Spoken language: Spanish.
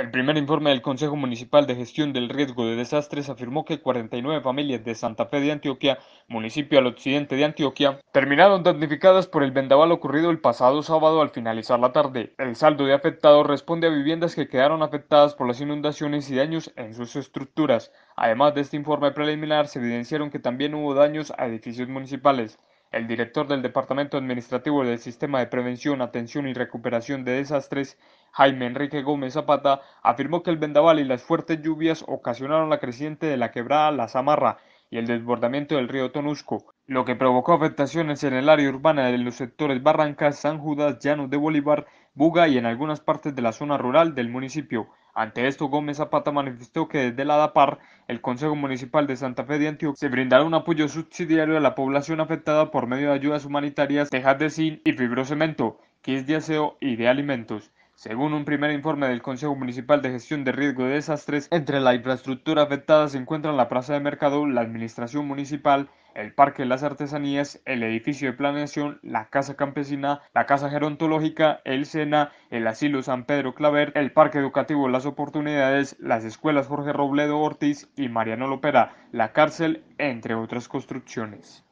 El primer informe del Consejo Municipal de Gestión del Riesgo de Desastres afirmó que 49 familias de Santa Fe de Antioquia, municipio al occidente de Antioquia, terminaron damnificadas por el vendaval ocurrido el pasado sábado al finalizar la tarde. El saldo de afectados responde a viviendas que quedaron afectadas por las inundaciones y daños en sus estructuras. Además de este informe preliminar, se evidenciaron que también hubo daños a edificios municipales. El director del Departamento Administrativo del Sistema de Prevención, Atención y Recuperación de Desastres, Jaime Enrique Gómez Zapata, afirmó que el vendaval y las fuertes lluvias ocasionaron la creciente de la quebrada La Zamarra y el desbordamiento del río Tonusco, lo que provocó afectaciones en el área urbana de los sectores Barrancas, San Judas, Llanos de Bolívar, Buga y en algunas partes de la zona rural del municipio. Ante esto, Gómez Zapata manifestó que desde la DAPAR, el Consejo Municipal de Santa Fe de Antioquia, se brindará un apoyo subsidiario a la población afectada por medio de ayudas humanitarias, tejas de zinc y fibrocemento, kits de aseo y de alimentos. Según un primer informe del Consejo Municipal de Gestión de Riesgo de Desastres, entre la infraestructura afectada se encuentran la Plaza de Mercado, la Administración Municipal, el Parque de las Artesanías, el Edificio de Planeación, la Casa Campesina, la Casa Gerontológica, el SENA, el Asilo San Pedro Claver, el Parque Educativo Las Oportunidades, las Escuelas Jorge Robledo Ortiz y Mariano Lopera, la cárcel, entre otras construcciones.